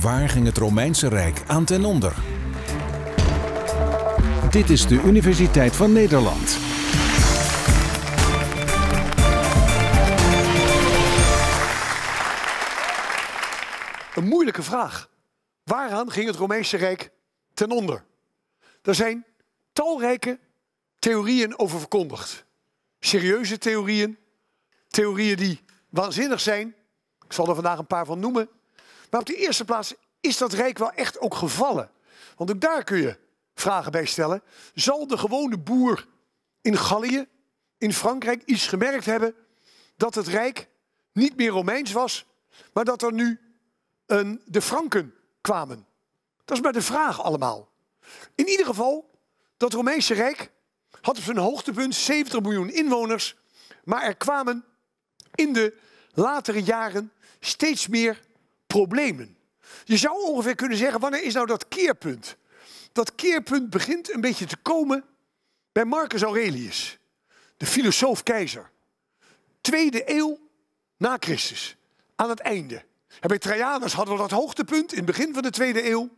Waar ging het Romeinse Rijk aan ten onder? Dit is de Universiteit van Nederland. Een moeilijke vraag. Waaraan ging het Romeinse Rijk ten onder? Er zijn talrijke theorieën over verkondigd. Serieuze theorieën, theorieën die waanzinnig zijn. Ik zal er vandaag een paar van noemen. Maar op de eerste plaats is dat rijk wel echt ook gevallen. Want ook daar kun je vragen bij stellen. Zal de gewone boer in Gallië, in Frankrijk, iets gemerkt hebben dat het rijk niet meer Romeins was, maar dat er nu een, de Franken kwamen? Dat is maar de vraag allemaal. In ieder geval, dat Romeinse Rijk had op zijn hoogtepunt 70 miljoen inwoners, maar er kwamen in de latere jaren steeds meer problemen. Je zou ongeveer kunnen zeggen, wanneer is nou dat keerpunt? Dat keerpunt begint een beetje te komen bij Marcus Aurelius, de filosoof-keizer. Tweede eeuw na Christus, aan het einde. bij Trajanus hadden we dat hoogtepunt in het begin van de tweede eeuw.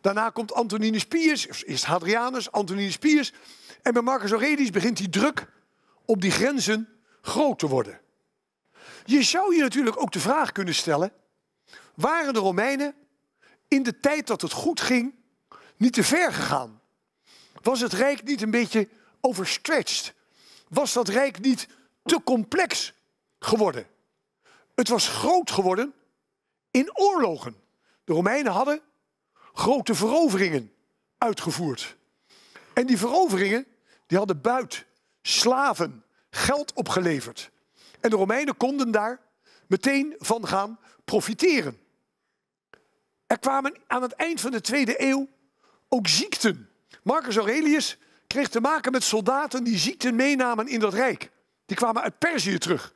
Daarna komt Antoninus Pius, of is Hadrianus, Antoninus Pius. En bij Marcus Aurelius begint die druk op die grenzen groot te worden. Je zou je natuurlijk ook de vraag kunnen stellen: waren de Romeinen in de tijd dat het goed ging niet te ver gegaan? Was het rijk niet een beetje overstretched? Was dat rijk niet te complex geworden? Het was groot geworden in oorlogen. De Romeinen hadden grote veroveringen uitgevoerd. En die veroveringen die hadden buit, slaven, geld opgeleverd. En de Romeinen konden daar meteen van gaan profiteren. Er kwamen aan het eind van de tweede eeuw ook ziekten. Marcus Aurelius kreeg te maken met soldaten die ziekten meenamen in dat rijk. Die kwamen uit Perzië terug.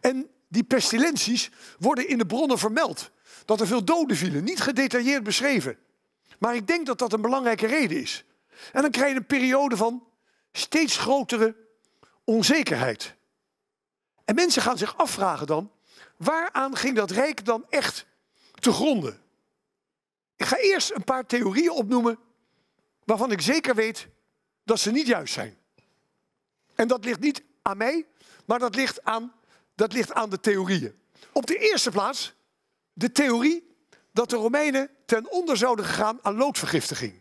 En die pestilenties worden in de bronnen vermeld. Dat er veel doden vielen, niet gedetailleerd beschreven. Maar ik denk dat dat een belangrijke reden is. En dan krijg je een periode van steeds grotere onzekerheid. En mensen gaan zich afvragen dan, waaraan ging dat rijk dan echt te gronden? Ik ga eerst een paar theorieën opnoemen waarvan ik zeker weet dat ze niet juist zijn. En dat ligt niet aan mij, maar dat ligt aan, dat ligt aan de theorieën. Op de eerste plaats de theorie dat de Romeinen ten onder zouden gegaan aan loodvergiftiging.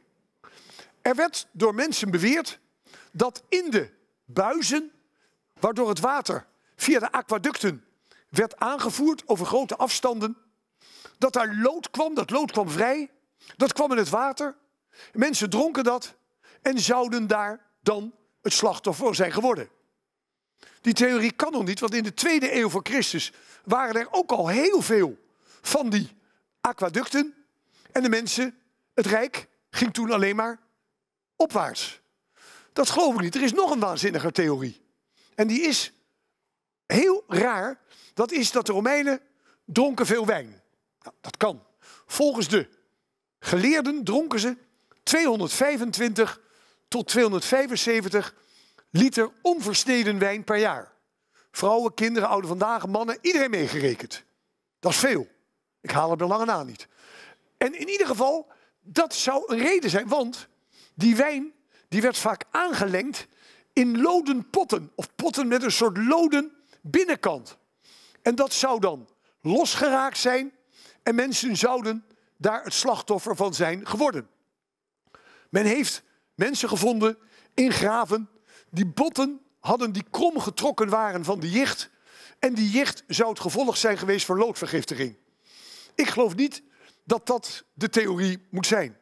Er werd door mensen beweerd dat in de buizen, waardoor het water via de aquaducten werd aangevoerd over grote afstanden. Dat daar lood kwam, dat lood kwam vrij. Dat kwam in het water. Mensen dronken dat en zouden daar dan het slachtoffer zijn geworden. Die theorie kan nog niet, want in de tweede eeuw voor Christus waren er ook al heel veel van die aquaducten. En de mensen, het Rijk, ging toen alleen maar opwaarts. Dat geloof ik niet. Er is nog een waanzinnige theorie. En die is heel raar, dat is dat de Romeinen dronken veel wijn. Nou, dat kan. Volgens de geleerden dronken ze 225 tot 275 liter onversneden wijn per jaar. Vrouwen, kinderen, oude vandaag, mannen, iedereen meegerekend. Dat is veel. Ik haal het bij lange na niet. En in ieder geval, dat zou een reden zijn, want die wijn die werd vaak aangelengd in loden potten. Of potten met een soort loden binnenkant. En dat zou dan losgeraakt zijn en mensen zouden daar het slachtoffer van zijn geworden. Men heeft mensen gevonden in graven die botten hadden die krom getrokken waren van de jicht. En die jicht zou het gevolg zijn geweest van loodvergiftiging. Ik geloof niet dat dat de theorie moet zijn.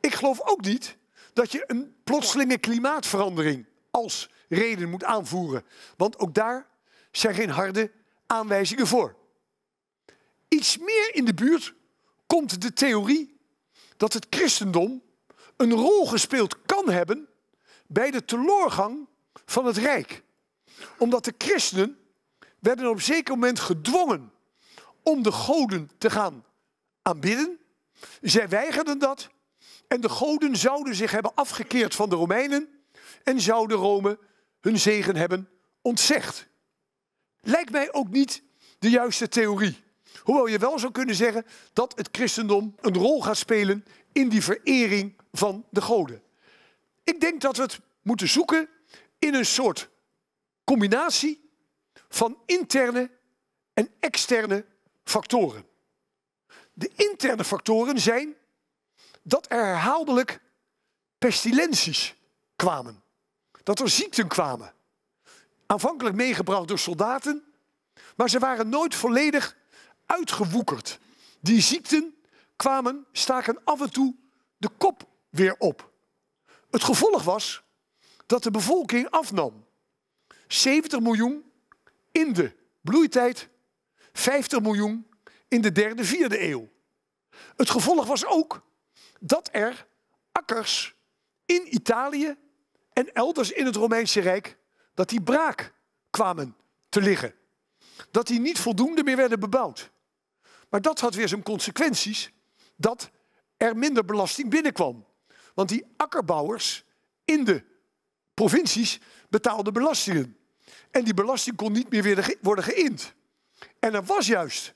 Ik geloof ook niet dat je een plotselinge klimaatverandering als reden moet aanvoeren. Want ook daar zijn geen harde aanwijzingen voor. Iets meer in de buurt komt de theorie dat het christendom een rol gespeeld kan hebben bij de teleurgang van het Rijk. Omdat de christenen werden op een zeker moment gedwongen om de goden te gaan aanbidden. Zij weigerden dat en de goden zouden zich hebben afgekeerd van de Romeinen en zouden Rome hun zegen hebben ontzegd. Lijkt mij ook niet de juiste theorie. Hoewel je wel zou kunnen zeggen dat het christendom een rol gaat spelen in die verering van de goden. Ik denk dat we het moeten zoeken in een soort combinatie van interne en externe factoren. De interne factoren zijn dat er herhaaldelijk pestilenties kwamen, dat er ziekten kwamen, aanvankelijk meegebracht door soldaten, maar ze waren nooit volledig uitgewoekerd. Die ziekten kwamen, staken af en toe de kop weer op. Het gevolg was dat de bevolking afnam. 70 miljoen in de bloeitijd, 50 miljoen in de derde, vierde eeuw. Het gevolg was ook dat er akkers in Italië en elders in het Romeinse Rijk dat die braak kwamen te liggen. Dat die niet voldoende meer werden bebouwd. Maar dat had weer zijn consequenties dat er minder belasting binnenkwam. Want die akkerbouwers in de provincies betaalden belastingen. En die belasting kon niet meer worden geïnd. En er was juist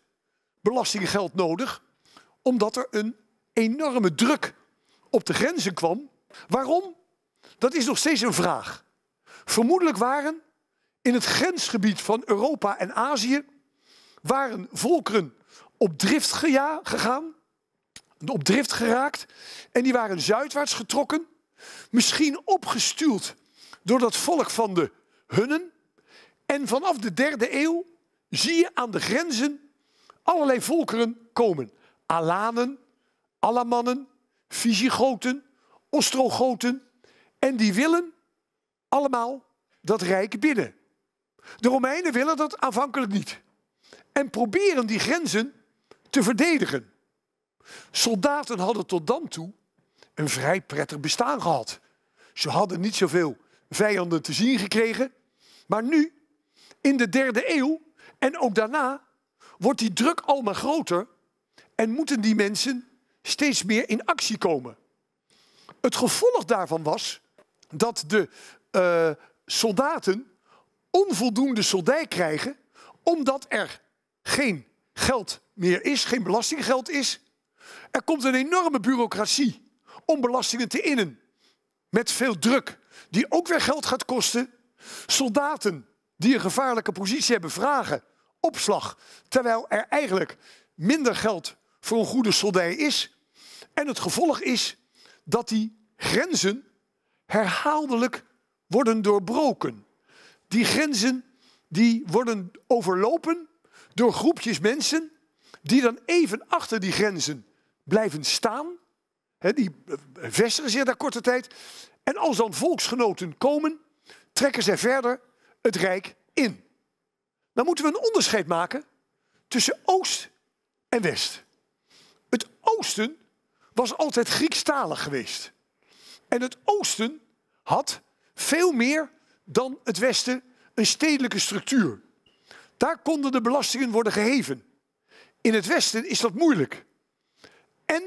belastinggeld nodig, omdat er een enorme druk op de grenzen kwam. Waarom? Dat is nog steeds een vraag. Vermoedelijk waren in het grensgebied van Europa en Azië waren volkeren op drift gegaan, op drift geraakt en die waren zuidwaarts getrokken, misschien opgestuurd door dat volk van de Hunnen. En vanaf de derde eeuw zie je aan de grenzen allerlei volkeren komen. Alanen, Alamannen, Visigoten, Ostrogoten. En die willen allemaal dat rijk binnen. De Romeinen willen dat aanvankelijk niet. En proberen die grenzen te verdedigen. Soldaten hadden tot dan toe een vrij prettig bestaan gehad. Ze hadden niet zoveel vijanden te zien gekregen. Maar nu, in de derde eeuw en ook daarna, wordt die druk maar groter en moeten die mensen steeds meer in actie komen. Het gevolg daarvan was dat de uh, soldaten onvoldoende soldij krijgen, omdat er geen geld meer is, geen belastinggeld is. Er komt een enorme bureaucratie om belastingen te innen, met veel druk, die ook weer geld gaat kosten. Soldaten die een gevaarlijke positie hebben vragen opslag, terwijl er eigenlijk minder geld voor een goede soldij is. En het gevolg is dat die grenzen herhaaldelijk worden doorbroken. Die grenzen die worden overlopen door groepjes mensen die dan even achter die grenzen blijven staan. die eh, vestigen zich daar korte tijd. En als dan volksgenoten komen, trekken zij verder het Rijk in. Dan moeten we een onderscheid maken tussen Oost en West. Het Oosten was altijd Griekstalig geweest. En het Oosten had veel meer dan het Westen een stedelijke structuur. Daar konden de belastingen worden geheven. In het Westen is dat moeilijk. En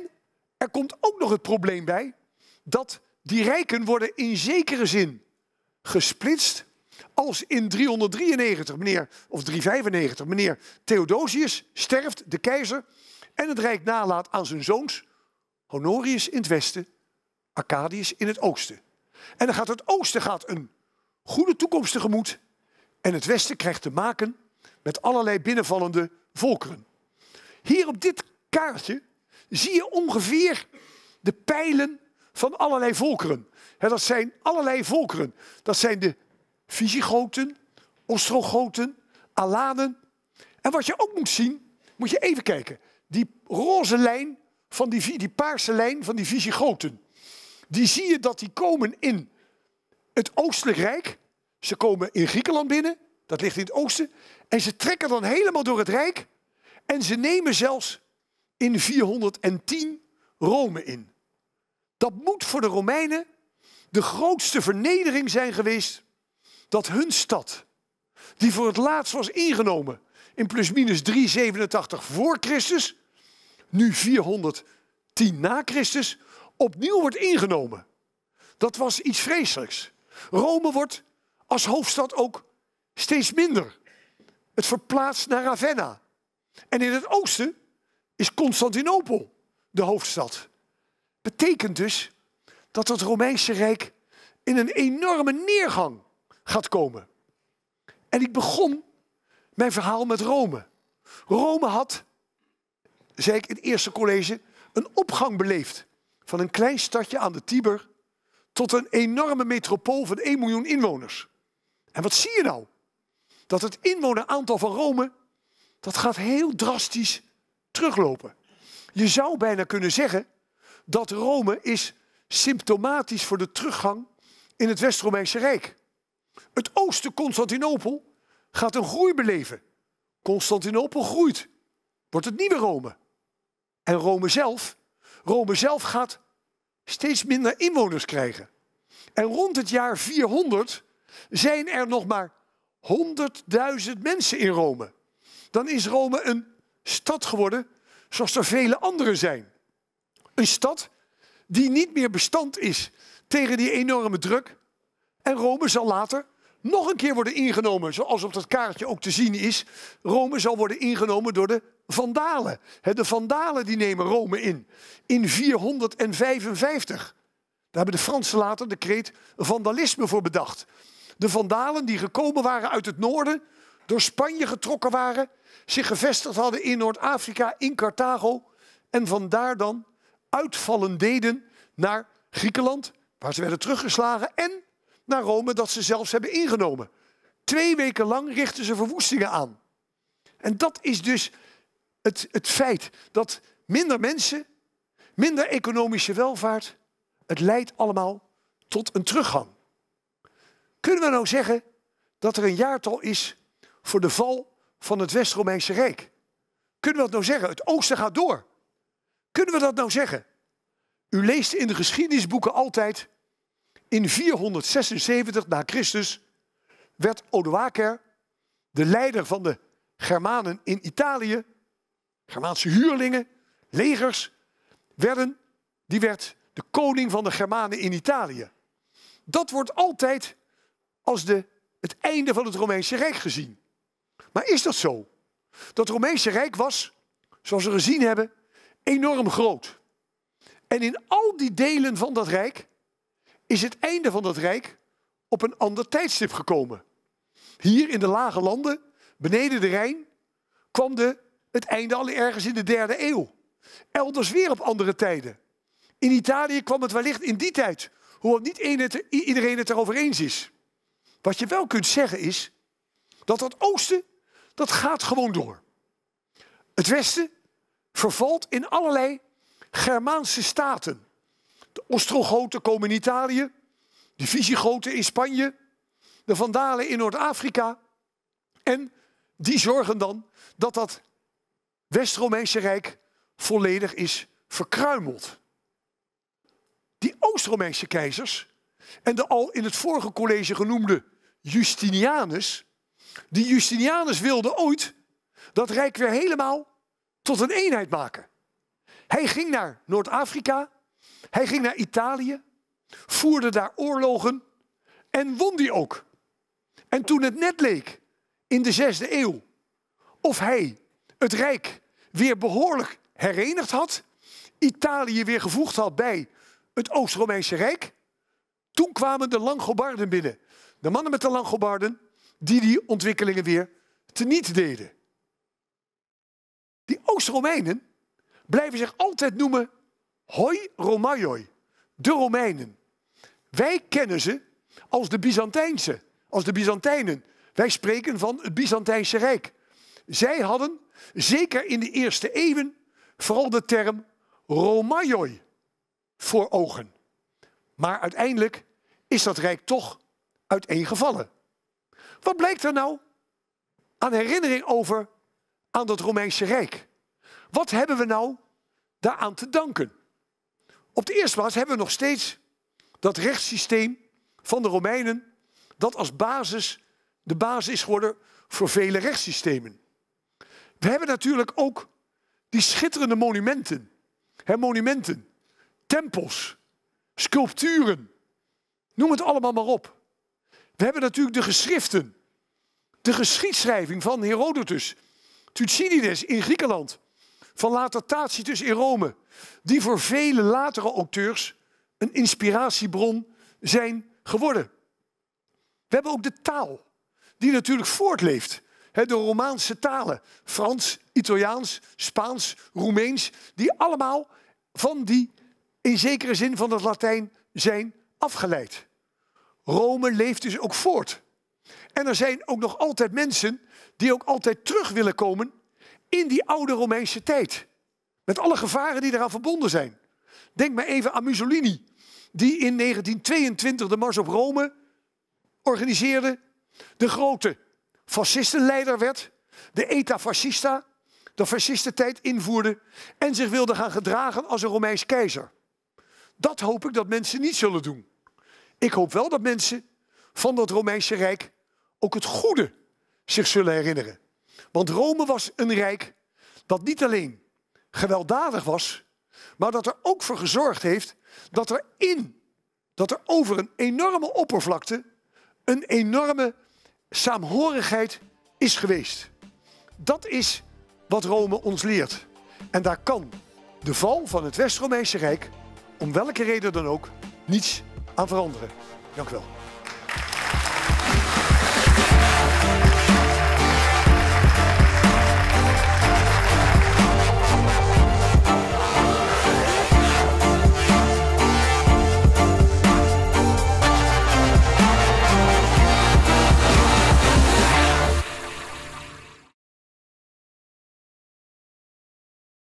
er komt ook nog het probleem bij dat die rijken worden in zekere zin gesplitst als in 393, meneer, of 395, meneer Theodosius sterft, de keizer, en het rijk nalaat aan zijn zoons, Honorius in het westen, Arcadius in het oosten. En dan gaat het oosten gaat een goede toekomst tegemoet. En het westen krijgt te maken met allerlei binnenvallende volkeren. Hier op dit kaartje zie je ongeveer de pijlen van allerlei volkeren. dat zijn allerlei volkeren. Dat zijn de Visigoten, Ostrogoten, Alanen. En wat je ook moet zien, moet je even kijken. Die roze lijn van die, die paarse lijn van die Visigoten die zie je dat die komen in het Oostelijk Rijk. Ze komen in Griekenland binnen, dat ligt in het oosten. En ze trekken dan helemaal door het Rijk. En ze nemen zelfs in 410 Rome in. Dat moet voor de Romeinen de grootste vernedering zijn geweest dat hun stad, die voor het laatst was ingenomen in plusminus 387 voor Christus, nu 410 na Christus, opnieuw wordt ingenomen. Dat was iets vreselijks. Rome wordt als hoofdstad ook steeds minder. Het verplaatst naar Ravenna. En in het oosten is Constantinopel de hoofdstad. Betekent dus dat het Romeinse Rijk in een enorme neergang gaat komen. En ik begon mijn verhaal met Rome. Rome had, zei ik in het eerste college, een opgang beleefd. Van een klein stadje aan de Tiber tot een enorme metropool van 1 miljoen inwoners. En wat zie je nou? Dat het inwoneraantal van Rome, dat gaat heel drastisch teruglopen. Je zou bijna kunnen zeggen dat Rome is symptomatisch voor de teruggang in het West-Romeinse Rijk. Het oosten Constantinopel gaat een groei beleven. Constantinopel groeit, wordt het nieuwe Rome. En Rome zelf Rome zelf gaat steeds minder inwoners krijgen. En rond het jaar 400 zijn er nog maar 100.000 mensen in Rome. Dan is Rome een stad geworden zoals er vele anderen zijn. Een stad die niet meer bestand is tegen die enorme druk. En Rome zal later nog een keer worden ingenomen, zoals op dat kaartje ook te zien is. Rome zal worden ingenomen door de Vandalen. De Vandalen die nemen Rome in, in 455. Daar hebben de Fransen later de kreet vandalisme voor bedacht. De Vandalen die gekomen waren uit het noorden, door Spanje getrokken waren, zich gevestigd hadden in Noord-Afrika, in Carthago, en vandaar dan uitvallen deden naar Griekenland, waar ze werden teruggeslagen en naar Rome dat ze zelfs hebben ingenomen. Twee weken lang richten ze verwoestingen aan. En dat is dus het, het feit dat minder mensen, minder economische welvaart, het leidt allemaal tot een teruggang. Kunnen we nou zeggen dat er een jaartal is voor de val van het West-Romeinse Rijk? Kunnen we dat nou zeggen? Het oosten gaat door. Kunnen we dat nou zeggen? U leest in de geschiedenisboeken altijd in 476 na Christus werd Odoaker, de leider van de Germanen in Italië, Germaanse huurlingen, legers, werden, die werd de koning van de Germanen in Italië. Dat wordt altijd als de, het einde van het Romeinse Rijk gezien. Maar is dat zo? Dat Romeinse Rijk was, zoals we gezien hebben, enorm groot. En in al die delen van dat rijk is het einde van dat rijk op een ander tijdstip gekomen. Hier in de lage landen, beneden de Rijn, kwam de, het einde al ergens in de derde eeuw. Elders weer op andere tijden. In Italië kwam het wellicht in die tijd, hoewel niet iedereen het erover eens is. Wat je wel kunt zeggen is dat dat oosten, dat gaat gewoon door. Het westen vervalt in allerlei Germaanse staten. De Ostrogoten komen in Italië. De Visigoten in Spanje. De Vandalen in Noord-Afrika. En die zorgen dan dat dat West-Romeinse Rijk volledig is verkruimeld. Die Oost-Romeinse keizers en de al in het vorige college genoemde Justinianus, die Justinianus wilde ooit dat rijk weer helemaal tot een eenheid maken. Hij ging naar Noord-Afrika hij ging naar Italië, voerde daar oorlogen en won die ook. En toen het net leek, in de zesde eeuw, of hij het Rijk weer behoorlijk herenigd had, Italië weer gevoegd had bij het Oost-Romeinse Rijk, toen kwamen de Langobarden binnen. De mannen met de Langobarden die die ontwikkelingen weer teniet deden. Die Oost-Romeinen blijven zich altijd noemen Hoi Romaioi, de Romeinen. Wij kennen ze als de Byzantijnse, als de Byzantijnen. Wij spreken van het Byzantijnse Rijk. Zij hadden, zeker in de eerste eeuwen, vooral de term Romaioi voor ogen. Maar uiteindelijk is dat rijk toch uiteengevallen. Wat blijkt er nou aan herinnering over aan dat Romeinse Rijk? Wat hebben we nou daaraan te danken? Op de eerste plaats hebben we nog steeds dat rechtssysteem van de Romeinen, dat als basis de basis is geworden voor vele rechtssystemen. We hebben natuurlijk ook die schitterende monumenten. Hè, monumenten, tempels, sculpturen, noem het allemaal maar op. We hebben natuurlijk de geschriften, de geschiedschrijving van Herodotus, Thucydides in Griekenland, van later Tacitus in Rome die voor vele latere auteurs een inspiratiebron zijn geworden. We hebben ook de taal, die natuurlijk voortleeft. de Romaanse talen, Frans, Italiaans, Spaans, Roemeens, die allemaal van die, in zekere zin van het Latijn, zijn afgeleid. Rome leeft dus ook voort. En er zijn ook nog altijd mensen die ook altijd terug willen komen in die oude Romeinse tijd. Met alle gevaren die eraan verbonden zijn. Denk maar even aan Mussolini, die in 1922 de Mars op Rome organiseerde. De grote fascistenleider werd, de ETA fascista, de fascistentijd invoerde en zich wilde gaan gedragen als een Romeins keizer. Dat hoop ik dat mensen niet zullen doen. Ik hoop wel dat mensen van dat Romeinse Rijk ook het goede zich zullen herinneren. Want Rome was een rijk dat niet alleen gewelddadig was, maar dat er ook voor gezorgd heeft dat er in, dat er over een enorme oppervlakte een enorme saamhorigheid is geweest. Dat is wat Rome ons leert. En daar kan de val van het West-Romeinse Rijk, om welke reden dan ook, niets aan veranderen. Dank u wel.